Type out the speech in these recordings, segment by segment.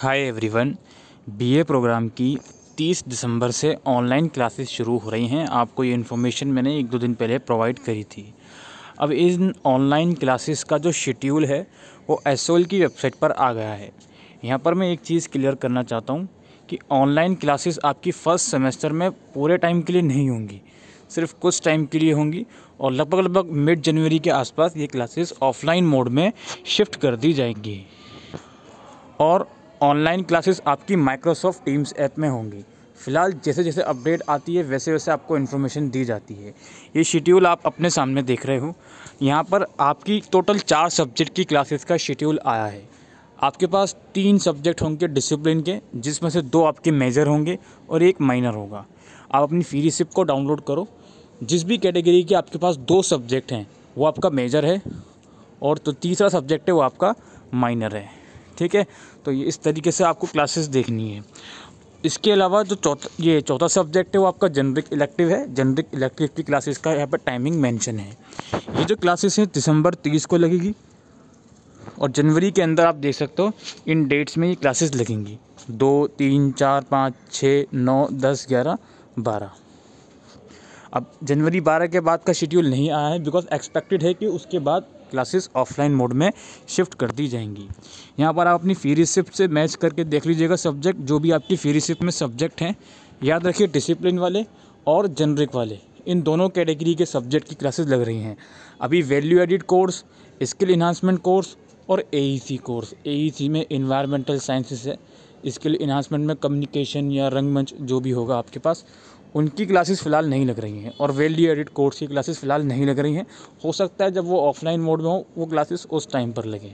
hi everyone BA programme की 30 दिसंबर से online classes शुरू हो रही हैं आपको ये इन्फॉर्मेशन मैंने एक दो दिन पहले प्रोवाइड करी थी अब इन ऑनलाइन क्लासेस का जो शेड्यूल है वो एस की वेबसाइट पर आ गया है यहाँ पर मैं एक चीज़ क्लियर करना चाहता हूँ कि ऑनलाइन क्लासेस आपकी फ़र्स्ट सेमेस्टर में पूरे टाइम के लिए नहीं होंगी सिर्फ कुछ टाइम के लिए होंगी और लगभग लगभग मिड जनवरी के आसपास ये क्लासेस ऑफलाइन मोड में शिफ्ट कर दी जाएंगी और ऑनलाइन क्लासेस आपकी माइक्रोसॉफ्ट टीम्स ऐप में होंगी फ़िलहाल जैसे जैसे अपडेट आती है वैसे वैसे आपको इन्फॉर्मेशन दी जाती है ये शेड्यूल आप अपने सामने देख रहे हो यहाँ पर आपकी टोटल चार सब्जेक्ट की क्लासेस का शेड्यूल आया है आपके पास तीन सब्जेक्ट होंगे डिसिप्लिन के जिसमें से दो आपके मेजर होंगे और एक माइनर होगा आप अपनी फी रिसिप को डाउनलोड करो जिस भी कैटेगरी के आपके पास दो सब्जेक्ट हैं वो आपका मेजर है और तो तीसरा सब्जेक्ट है वो आपका माइनर है ठीक है तो ये इस तरीके से आपको क्लासेस देखनी है इसके अलावा जो चौथा ये चौथा सब्जेक्ट है वो आपका जनरिक इलेक्टिव है जनरिक इलेक्टिव की क्लासेस का यहाँ पर टाइमिंग मेंशन है ये जो क्लासेस हैं दिसंबर तीस को लगेगी और जनवरी के अंदर आप देख सकते हो इन डेट्स में ये क्लासेस लगेंगी दो तीन चार पाँच छः नौ दस ग्यारह बारह अब जनवरी बारह के बाद का शेड्यूल नहीं आया है बिकॉज एक्सपेक्टेड है कि उसके बाद क्लासेस ऑफलाइन मोड में शिफ्ट कर दी जाएंगी यहाँ पर आप अपनी फी रिसिप्ट से मैच करके देख लीजिएगा सब्जेक्ट जो भी आपकी फी रिसिप्ट में सब्जेक्ट हैं याद रखिए डिसिप्लिन वाले और जनरिक वाले इन दोनों कैटेगरी के सब्जेक्ट की क्लासेस लग रही हैं अभी value added course skill enhancement course और ए कोर्स ए में इन्वायरमेंटल साइंसिस है स्किल इन्हांसमेंट में कम्युनिकेशन या रंगमंच जो भी होगा आपके पास उनकी क्लासेस फ़िलहाल नहीं लग रही हैं और डी एडिट कोर्स की क्लासेस फ़िलहाल नहीं लग रही हैं हो सकता है जब वो ऑफलाइन मोड में हो वो क्लासेस उस टाइम पर लगें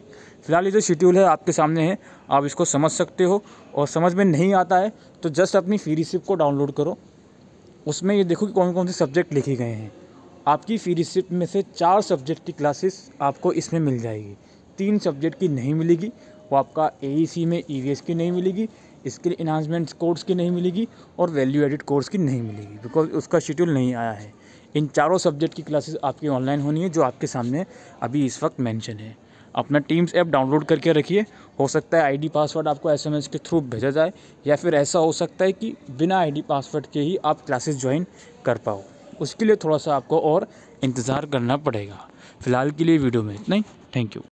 फ़िलहाल ये जो शेड्यूल है आपके सामने है आप इसको समझ सकते हो और समझ में नहीं आता है तो जस्ट अपनी फी रिसिप्ट को डाउनलोड करो उसमें ये देखो कि कौन कौन से सब्जेक्ट लिखे गए हैं आपकी फी रिसिप्ट में से चार सब्जेक्ट की क्लासेस आपको इसमें मिल जाएगी तीन सब्जेक्ट की नहीं मिलेगी वो आपका ए e में ई e की नहीं मिलेगी स्किल इन्हांसमेंट कोर्स की नहीं मिलेगी और वैल्यू एडिड कोर्स की नहीं मिलेगी बिकॉज उसका शेड्यूल नहीं आया है इन चारों सब्जेक्ट की क्लासेस आपकी ऑनलाइन होनी है जो आपके सामने अभी इस वक्त मेंशन है अपना टीम्स ऐप डाउनलोड करके रखिए हो सकता है आईडी पासवर्ड आपको एसएमएस के थ्रू भेजा जाए या फिर ऐसा हो सकता है कि बिना आईडी पासवर्ड के ही आप क्लासेस ज्वाइन कर पाओ उसके लिए थोड़ा सा आपको और इंतज़ार करना पड़ेगा फ़िलहाल के लिए वीडियो में इतना ही थैंक यू